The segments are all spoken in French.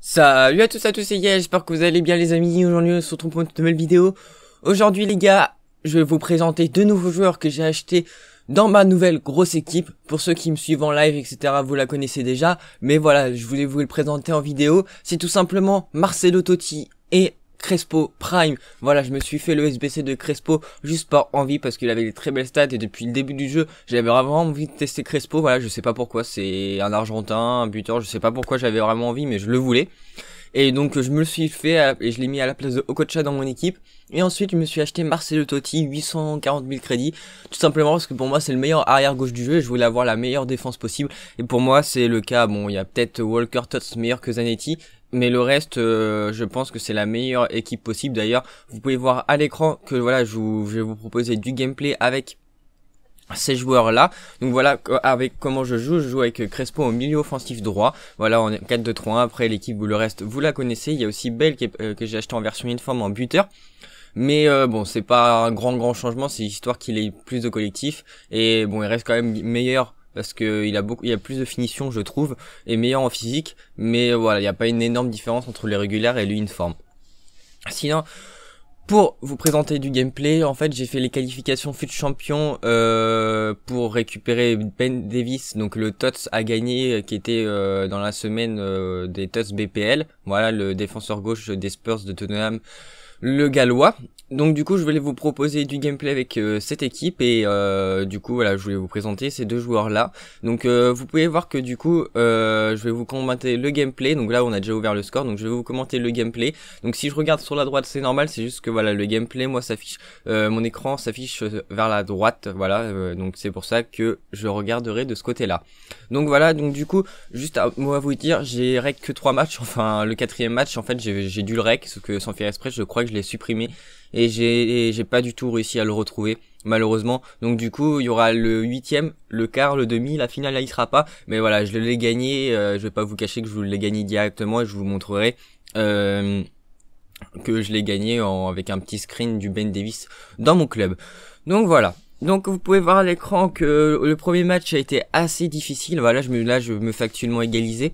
Salut à tous à tous c'est Yael, j'espère que vous allez bien les amis, aujourd'hui on se retrouve pour une nouvelle vidéo. Aujourd'hui les gars, je vais vous présenter deux nouveaux joueurs que j'ai achetés dans ma nouvelle grosse équipe. Pour ceux qui me suivent en live, etc., vous la connaissez déjà. Mais voilà, je voulais vous le présenter en vidéo. C'est tout simplement Marcelo Totti et Crespo Prime. Voilà, je me suis fait le SBC de Crespo juste par envie parce qu'il avait des très belles stats et depuis le début du jeu, j'avais vraiment envie de tester Crespo. Voilà, je sais pas pourquoi, c'est un Argentin, un buteur, je sais pas pourquoi j'avais vraiment envie, mais je le voulais. Et donc je me le suis fait et je l'ai mis à la place de Okocha dans mon équipe. Et ensuite je me suis acheté Marcelo Totti, 840 000 crédits, tout simplement parce que pour moi c'est le meilleur arrière gauche du jeu et je voulais avoir la meilleure défense possible. Et pour moi c'est le cas, bon il y a peut-être Walker Tots meilleur que Zanetti, mais le reste, euh, je pense que c'est la meilleure équipe possible. D'ailleurs, vous pouvez voir à l'écran que voilà, je, vous, je, vais vous proposer du gameplay avec ces joueurs là donc voilà avec comment je joue je joue avec Crespo au milieu offensif droit voilà en 4-2-3-1 après l'équipe vous le reste vous la connaissez il y a aussi Belle euh, que j'ai acheté en version uniforme en buteur mais euh, bon c'est pas un grand grand changement c'est histoire qu'il ait plus de collectif et bon il reste quand même meilleur parce que il a beaucoup, il y a plus de finition, je trouve, et meilleur en physique. Mais voilà, il n'y a pas une énorme différence entre les régulaires et l'uniforme. Sinon, pour vous présenter du gameplay, en fait, j'ai fait les qualifications fut champion euh, pour récupérer Ben Davis, donc le TOTS a gagné euh, qui était euh, dans la semaine des TOTS BPL. Voilà, le défenseur gauche des Spurs de Tottenham, le Gallois. Donc du coup je voulais vous proposer du gameplay avec euh, cette équipe et euh, du coup voilà je voulais vous présenter ces deux joueurs là. Donc euh, vous pouvez voir que du coup je vais vous commenter le gameplay, donc là on a déjà ouvert le score donc je vais vous commenter le gameplay. Donc si je regarde sur la droite c'est normal c'est juste que voilà le gameplay moi s'affiche, mon écran s'affiche vers la droite voilà donc c'est pour ça que je regarderai de ce côté là. Donc voilà donc du coup juste à moi vous dire j'ai rec que trois matchs enfin le quatrième match en fait j'ai dû le rec sauf que sans faire exprès je crois que je l'ai supprimé et j'ai pas du tout réussi à le retrouver malheureusement. Donc du coup, il y aura le huitième, le quart, le demi, la finale là il sera pas. Mais voilà, je l'ai gagné. Euh, je vais pas vous cacher que je vous l'ai gagné directement et je vous montrerai. Euh, que je l'ai gagné avec un petit screen du Ben Davis dans mon club. Donc voilà. Donc vous pouvez voir à l'écran que le premier match a été assez difficile. Voilà, je me, là je me factuellement égalisé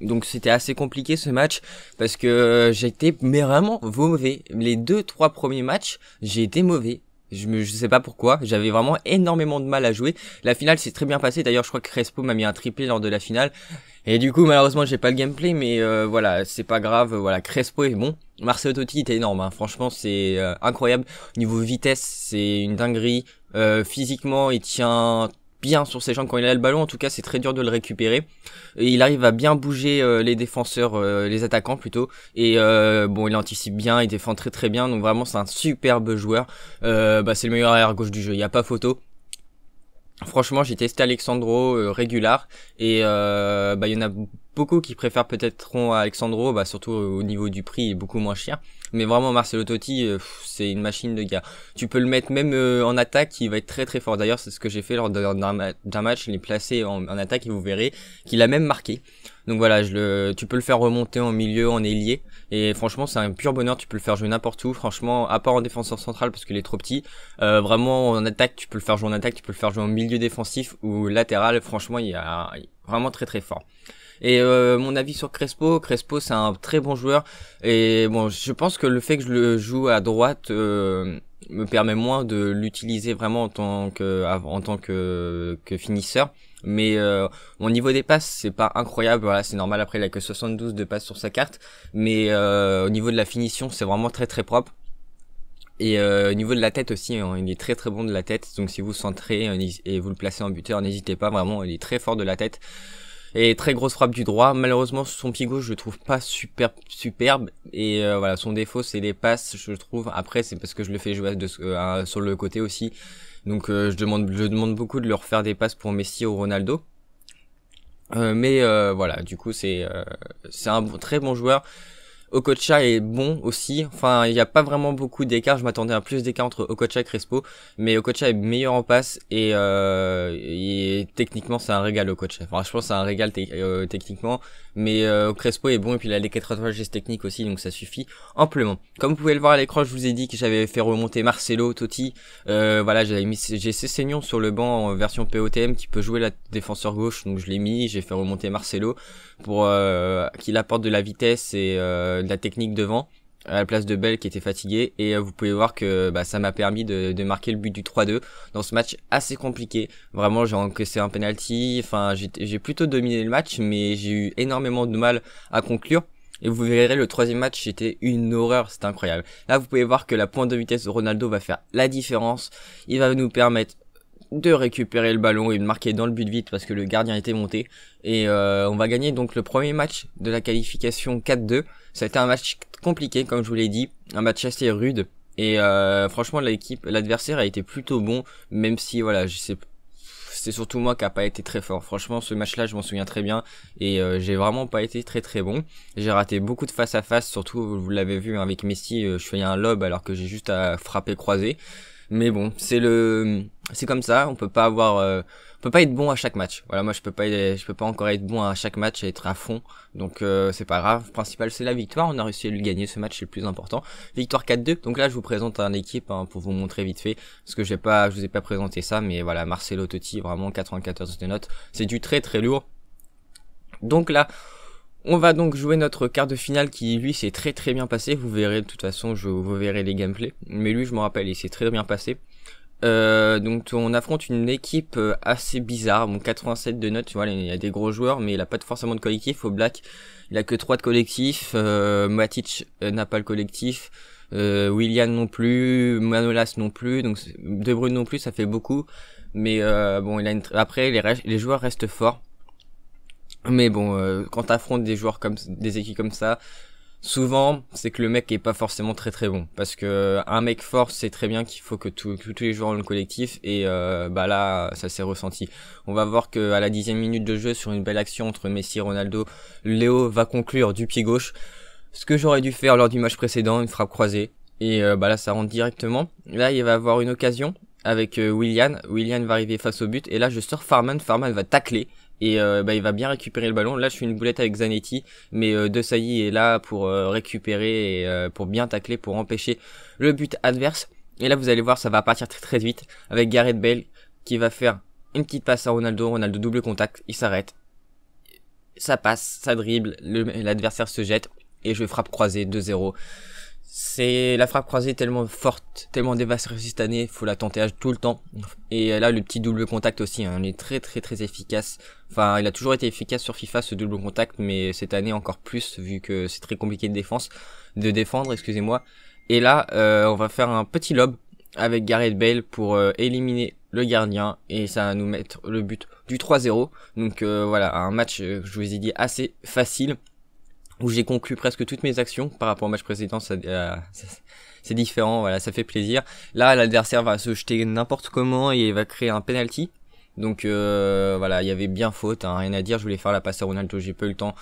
donc c'était assez compliqué ce match parce que euh, j'étais mais vraiment mauvais. Les deux trois premiers matchs, j'ai été mauvais. Je ne sais pas pourquoi, j'avais vraiment énormément de mal à jouer. La finale s'est très bien passée, d'ailleurs je crois que Crespo m'a mis un triplé lors de la finale. Et du coup malheureusement j'ai pas le gameplay mais euh, voilà, c'est pas grave, voilà, Crespo est bon. Marseille Totti était énorme, hein. franchement c'est euh, incroyable. Niveau vitesse, c'est une dinguerie. Euh, physiquement, il tient bien sur ses jambes quand il a le ballon. En tout cas, c'est très dur de le récupérer. il arrive à bien bouger euh, les défenseurs, euh, les attaquants plutôt. Et euh, bon, il anticipe bien, il défend très très bien. Donc vraiment, c'est un superbe joueur. bah, c'est le meilleur arrière gauche du jeu. Il n'y a pas photo. Franchement, j'ai testé Alexandro euh, et euh, bah, il y en a beaucoup qui préfèrent peut-être Alexandro, bah surtout euh, au niveau du prix, beaucoup moins cher. Mais vraiment Marcelo Totti, euh, c'est une machine de guerre. Tu peux le mettre même en attaque, il va être très très fort. D'ailleurs, c'est ce que j'ai fait lors d'un match, il est placé en, en attaque et vous verrez qu'il a même marqué. Donc voilà, je le, tu peux le faire remonter en milieu, en ailier. Et franchement, c'est un pur bonheur. Tu peux le faire jouer n'importe où. Franchement, à part en défenseur central parce qu'il est trop petit. Euh, vraiment, en attaque, tu peux le faire jouer en attaque. Tu peux le faire jouer en milieu défensif ou latéral. Franchement, il y a vraiment très très fort. Et euh, mon avis sur Crespo, Crespo c'est un très bon joueur. Et bon, je pense que le fait que je le joue à droite euh, me permet moins de l'utiliser vraiment en tant que en tant que finisseur. Mais mon euh, niveau des passes, c'est pas incroyable. Voilà, c'est normal. Après, il a que 72 de passes sur sa carte. Mais euh, au niveau de la finition, c'est vraiment très très propre. Et euh, au niveau de la tête aussi, hein, il est très très bon de la tête. Donc si vous centrez et vous le placez en buteur, n'hésitez pas. Vraiment, il est très fort de la tête. Et très grosse frappe du droit. Malheureusement, son pied gauche, je le trouve pas super superbe. Et voilà, son défaut, c'est les passes, je trouve. Après, c'est parce que je le fais jouer de, sur le côté aussi. Donc euh, je demande je demande beaucoup de leur faire des passes pour Messi ou Ronaldo. Euh, mais euh, voilà, du coup c'est c'est un très bon joueur. Okocha est bon aussi. Enfin, il n'y a pas vraiment beaucoup d'écart. Je m'attendais à plus d'écart entre Okocha et Crespo. Mais Okocha est meilleur en passe et, euh, techniquement, c'est un régal Okocha. Enfin, je c'est un régal euh, techniquement. Mais euh, Crespo est bon et puis il a les 80 gestes techniques aussi, donc ça suffit amplement. Comme vous pouvez le voir à l'écran, je vous ai dit que j'avais fait remonter Marcelo, Totti. Euh, voilà, j'avais mis j'ai saignons sur le banc en version POTM qui peut jouer la défenseur gauche. Donc je l'ai mis, j'ai fait remonter Marcelo pour qu'il apporte de la vitesse et euh, de la technique devant à la place de Bell qui était fatigué et euh, vous pouvez voir que bah, ça m'a permis de, marquer le but du 3-2 dans ce match assez compliqué vraiment j'ai encaissé un penalty enfin j'ai plutôt dominé le match mais j'ai eu énormément de mal à conclure et vous verrez le troisième match c'était une horreur c'était incroyable là vous pouvez voir que la pointe de vitesse de Ronaldo va faire la différence il va nous permettre de récupérer le ballon et de marquer dans le but vite parce que le gardien était monté et euh, on va gagner donc le premier match de la qualification 4-2 ça a été un match compliqué, comme je vous l'ai dit, un match assez rude. Et euh, franchement, l'équipe, l'adversaire a été plutôt bon, même si voilà, je sais, c'est surtout moi qui a pas été très fort. Franchement, ce match-là, je m'en souviens très bien et euh, j'ai vraiment pas été très très bon. J'ai raté beaucoup de face à face, surtout vous l'avez vu avec Messi, euh, je fais un lob alors que j'ai juste à frapper croisé. Mais bon, c'est le, c'est comme ça. On peut pas avoir, euh, on peut pas être bon à chaque match. Voilà, moi je peux pas, je peux pas encore être bon à chaque match et être à fond. Donc euh, c'est pas grave. Le principal c'est la victoire. On a réussi à lui gagner ce match, c'est le plus important. Victoire 4-2. Donc là je vous présente un équipe hein, pour vous montrer vite fait parce que j'ai pas, je vous ai pas présenté ça, mais voilà Marcelo Totti vraiment 94 de notes. C'est du très très lourd. Donc là, on va donc jouer notre quart de finale qui lui s'est très très bien passé, vous verrez de toute façon, je vous verrez les gameplays, mais lui je me rappelle, il s'est très bien passé. Euh, donc on affronte une équipe euh, assez bizarre, bon 87 de notes, tu vois, il y a des gros joueurs, mais il a pas forcément de collectif, au Black il a que 3 de collectif, euh, Matic euh, n'a pas le collectif, euh, William non plus, Manolas non plus, donc De Bruyne non plus, ça fait beaucoup, mais bon il a après les, les joueurs restent forts, mais bon, euh, quand t'affrontes des joueurs comme des équipes comme ça, souvent c'est que le mec est pas forcément très très bon parce que euh, un mec fort c'est très bien qu'il faut que, tous les joueurs ont le collectif et euh, bah là ça s'est ressenti on va voir que à la dixième minute de jeu sur une belle action entre Messi et Ronaldo Léo va conclure du pied gauche ce que j'aurais dû faire lors du match précédent une frappe croisée et bah là ça rentre directement là il va avoir une occasion avec Willian Willian va arriver face au but et là je sors Farman Farman va tacler et euh, bah, il va bien récupérer le ballon. Là, je suis une boulette avec Zanetti, mais euh, De Sailly est là pour euh, récupérer et pour bien tacler, pour empêcher le but adverse. Et là, vous allez voir, ça va partir très très vite avec Gareth Bale qui va faire une petite passe à Ronaldo. Ronaldo double contact, il s'arrête, ça passe, ça dribble, l'adversaire se jette et je frappe croisé 2-0 c'est la frappe croisée tellement forte, tellement dévastatrice cette année, faut la tenter tout le temps. Et là, le petit double contact aussi, hein, il est très très très efficace. Enfin, il a toujours été efficace sur FIFA ce double contact, mais cette année encore plus vu que c'est très compliqué de défense, de défendre, excusez-moi. Et là, euh, on va faire un petit lob avec Gareth Bale pour euh, éliminer le gardien et ça va nous mettre le but du 3-0. Donc euh, voilà, un match, je vous ai dit, assez facile où j'ai conclu presque toutes mes actions par rapport au match précédent. Euh, c'est différent, voilà, ça fait plaisir. Là, l'adversaire va se jeter n'importe comment et il va créer un penalty. Donc euh, voilà, il y avait bien faute, hein, rien à dire. Je voulais faire la passe à Ronaldo, j'ai peu le temps.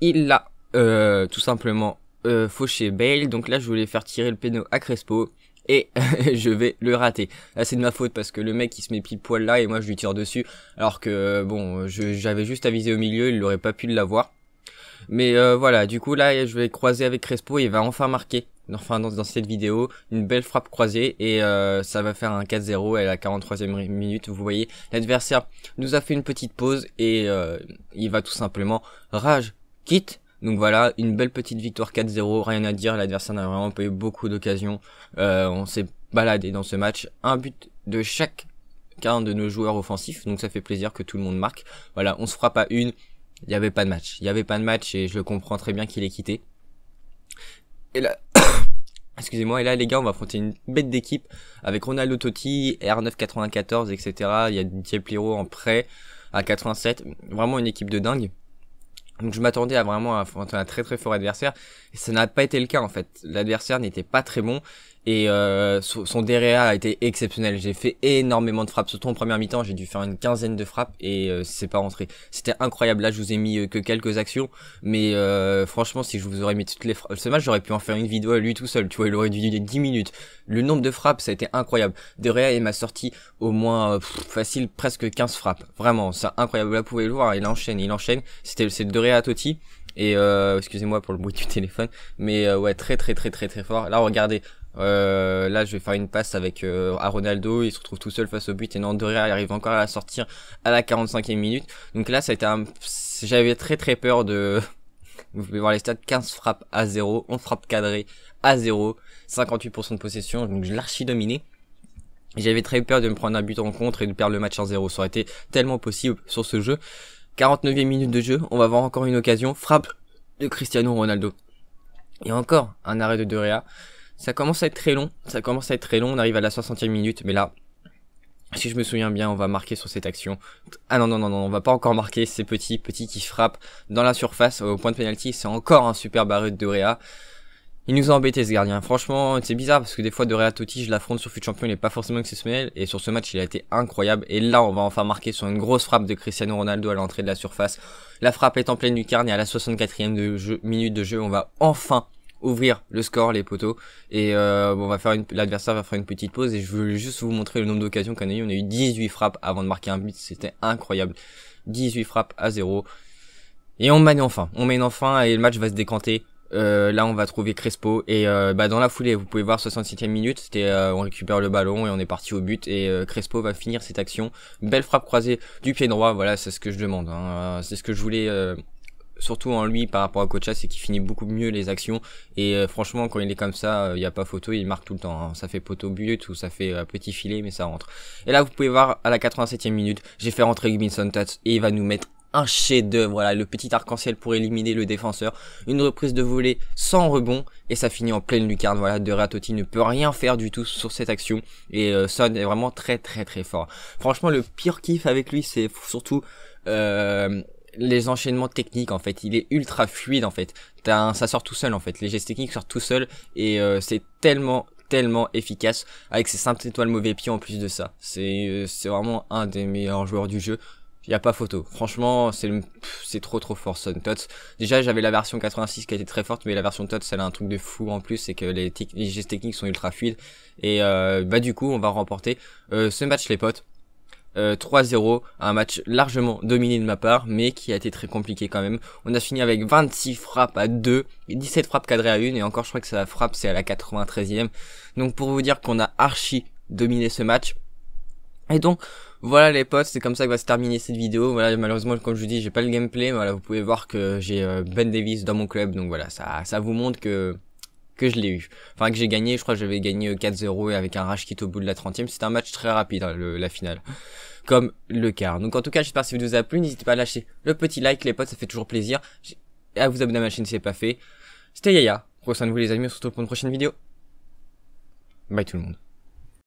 Il l'a euh, tout simplement fauché Bale. Donc là, je voulais faire tirer le péno à Crespo et je vais le rater. Là c'est de ma faute parce que le mec il se met pile poil là et moi je lui tire dessus alors que bon j'avais juste à viser au milieu, il n'aurait pas pu l'avoir. Mais euh, voilà, du coup là, je vais croiser avec Crespo, il va enfin marquer. Enfin, dans, cette vidéo, une belle frappe croisée et euh, ça va faire un 4-0 à la 43e minute. Vous voyez, l'adversaire nous a fait une petite pause et euh, il va tout simplement rage, quitte. Donc voilà, une belle petite victoire 4-0, rien à dire, l'adversaire n'a vraiment pas eu beaucoup d'occasions. on s'est baladé dans ce match, un but de chaque qu'un de nos joueurs offensifs, donc ça fait plaisir que tout le monde marque. Voilà, on se frappe à une, il n'y avait pas de match. Il n'y avait pas de match et je comprends très bien qu'il ait quitté. Et là, excusez-moi, et là les gars, on va affronter une bête d'équipe avec Ronaldo Totti, R994, etc. Il y a Didier en prêt à 87. Vraiment une équipe de dingue. Donc je m'attendais à vraiment affronter un très très fort adversaire. Et ça n'a pas été le cas en fait. L'adversaire n'était pas très bon. Et euh, son Derea a été exceptionnel. J'ai fait énormément de frappes. Surtout en première mi-temps, j'ai dû faire une quinzaine de frappes et euh, c'est pas rentré. C'était incroyable. Là, je vous ai mis euh, que quelques actions, mais franchement, si je vous aurais mis toutes les frappes, ce match, j'aurais pu en faire une vidéo à lui tout seul. Tu vois, il aurait dû durer 10 minutes. Le nombre de frappes, ça a été incroyable. DRA il m'a sorti au moins facile presque 15 frappes. Vraiment, c'est incroyable. Là, vous pouvez le voir, il enchaîne, il enchaîne. C'était c'est DREA à Totti. Et excusez-moi pour le bruit du téléphone, mais ouais, très très très très très fort. Là, regardez, euh, là, je vais faire une passe avec euh, à Ronaldo, il se retrouve tout seul face au but et Nandoria il arrive encore à la sortir à la 45e minute. Donc là, ça a été un j'avais très très peur de vous pouvez voir les stats 15 frappes à 0, on frappe cadrées à 0, 58% de possession, donc je l'archi dominé. J'avais très peur de me prendre un but en contre et de perdre le match en 0, ça aurait été tellement possible sur ce jeu. 49e minute de jeu, on va avoir encore une occasion, frappe de Cristiano Ronaldo. Et encore un arrêt de Doria ça commence à être très long. Ça commence à être très long. On arrive à la 60e minute. Mais là, si je me souviens bien, on va marquer sur cette action. Ah non, non, non, non, on va pas encore marquer. ces petits, petits qui frappent dans la surface au point de pénalty. C'est encore un super barré de Dorea. Il nous a embêté ce gardien. Franchement, c'est bizarre parce que des fois Dorea Totti, je l'affronte sur Fut Champion, il n'est pas forcément exceptionnel. Et sur ce match, il a été incroyable. Et là, on va enfin marquer sur une grosse frappe de Cristiano Ronaldo à l'entrée de la surface. La frappe est en pleine lucarne et à la 64e minute de jeu, on va enfin ouvrir le score, les poteaux. Et euh, bon, on va faire l'adversaire va faire une petite pause et je voulais juste vous montrer le nombre d'occasions qu'on a eu. On a eu 18 frappes avant de marquer un but, c'était incroyable. 18 frappes à 0 Et on mène enfin, on mène enfin et le match va se décanter. Euh, là, on va trouver Crespo et euh, bah, dans la foulée, vous pouvez voir 67e minute, c'était on récupère le ballon et on est parti au but et Crespo va finir cette action. Belle frappe croisée du pied droit, voilà, c'est ce que je demande, hein. c'est ce que je voulais surtout en lui par rapport à Kocha, c'est qu'il finit beaucoup mieux les actions. Et euh, franchement, quand il est comme ça, euh, il n'y a pas photo, il marque tout le temps. Hein. Ça fait poteau but ou ça fait euh, petit filet, mais ça rentre. Et là, vous pouvez voir à la 87e minute, j'ai fait rentrer Gibson Tats et il va nous mettre un chef d'oeuvre Voilà, le petit arc-en-ciel pour éliminer le défenseur. Une reprise de volée sans rebond et ça finit en pleine lucarne. Voilà, De Ratotti ne peut rien faire du tout sur cette action et Son est vraiment très très très fort. Franchement, le pire kiff avec lui, c'est surtout euh, les enchaînements techniques en fait. Il est ultra fluide en fait. Un, ça sort tout seul en fait. Les gestes techniques sortent tout seul et euh, c'est tellement tellement efficace avec ses 5 étoiles mauvais pieds en plus de ça. C'est euh, c'est vraiment un des meilleurs joueurs du jeu. Il n'y a pas photo. Franchement, c'est c'est trop trop fort Son Tots. Déjà, j'avais la version 86 qui était très forte, mais la version Tots, elle a un truc de fou en plus, c'est que les, les, gestes techniques sont ultra fluides. Et euh, bah du coup, on va remporter euh, ce match les potes. 3-0, euh, un match largement dominé de ma part, mais qui a été très compliqué quand même. On a fini avec 26 frappes à 2, 17 frappes cadrées à une, et encore je crois que ça frappe, c'est à la 93e. Donc pour vous dire qu'on a archi dominé ce match. Et donc, voilà les potes, c'est comme ça que va se terminer cette vidéo. Voilà, malheureusement, comme je vous dis, j'ai pas le gameplay. Mais voilà, vous pouvez voir que j'ai euh, Ben Davis dans mon club. Donc voilà, ça, ça vous montre que que je l'ai eu. Enfin, que j'ai gagné, je crois que j'avais gagné 4-0 euh, et avec un rage kit au bout de la 30e. C'était un match très rapide, hein, la finale. Comme le quart. Donc en tout cas, j'espère que si vous a plu. N'hésitez pas à lâcher le petit like, les potes, ça fait toujours plaisir. Et à vous abonner à ma chaîne si ce pas fait. C'était Yaya. Prenez de vous les amis, on se retrouve pour une prochaine vidéo. Bye tout le monde.